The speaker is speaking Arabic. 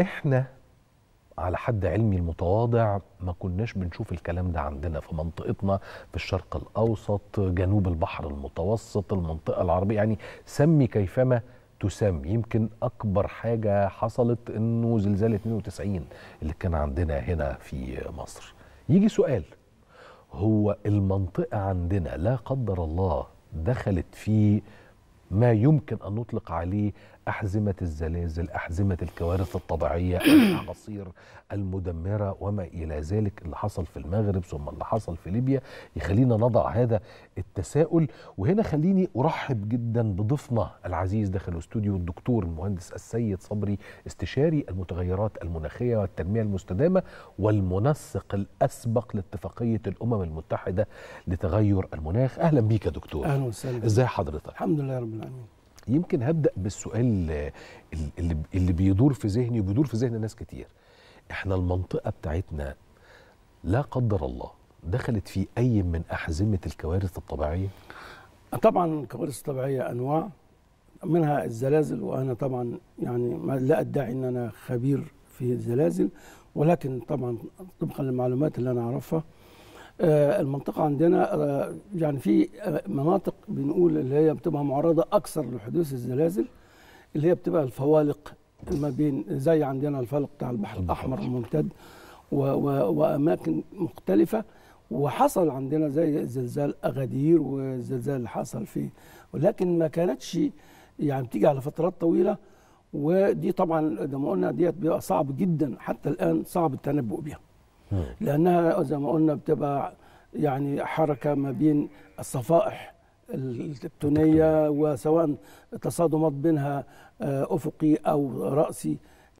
احنا على حد علمي المتواضع ما كناش بنشوف الكلام ده عندنا في منطقتنا في الشرق الاوسط جنوب البحر المتوسط المنطقه العربيه يعني سمي كيفما تسام يمكن اكبر حاجه حصلت انه زلزال 92 اللي كان عندنا هنا في مصر يجي سؤال هو المنطقه عندنا لا قدر الله دخلت في ما يمكن أن نطلق عليه أحزمة الزلازل أحزمة الكوارث الطبيعية الأعاصير المدمرة وما إلى ذلك اللي حصل في المغرب ثم اللي حصل في ليبيا يخلينا نضع هذا التساؤل وهنا خليني أرحب جدا بضيفنا العزيز داخل الاستوديو الدكتور المهندس السيد صبري استشاري المتغيرات المناخية والتنمية المستدامة والمنسق الأسبق لاتفاقية الأمم المتحدة لتغير المناخ أهلا بيك يا دكتور أهلا وسهلا إزاي حضرتك الحمد لله رب يعني. يمكن هبدا بالسؤال آه، اللي, اللي بيدور في ذهني وبيدور في ذهن ناس كتير احنا المنطقه بتاعتنا لا قدر الله دخلت في اي من احزمه الكوارث الطبيعيه طبعا الكوارث الطبيعيه انواع منها الزلازل وانا طبعا يعني لا ادعي ان انا خبير في الزلازل ولكن طبعا طبقا للمعلومات اللي انا اعرفها آه، المنطقه عندنا آه، يعني في آه، مناطق بنقول اللي هي بتبقى معرضه اكثر لحدوث الزلازل اللي هي بتبقى الفوالق ما بين زي عندنا الفلق بتاع البحر الاحمر الممتد واماكن مختلفه وحصل عندنا زي زلزال اغادير والزلزال اللي حصل فيه ولكن ما كانتش يعني بتيجي على فترات طويله ودي طبعا زي ما قلنا ديت بيبقى صعب جدا حتى الان صعب التنبؤ بيها لانها زي ما قلنا بتبقى يعني حركه ما بين الصفائح التكتونيه وسواء تصادمات بينها آه، افقي او راسي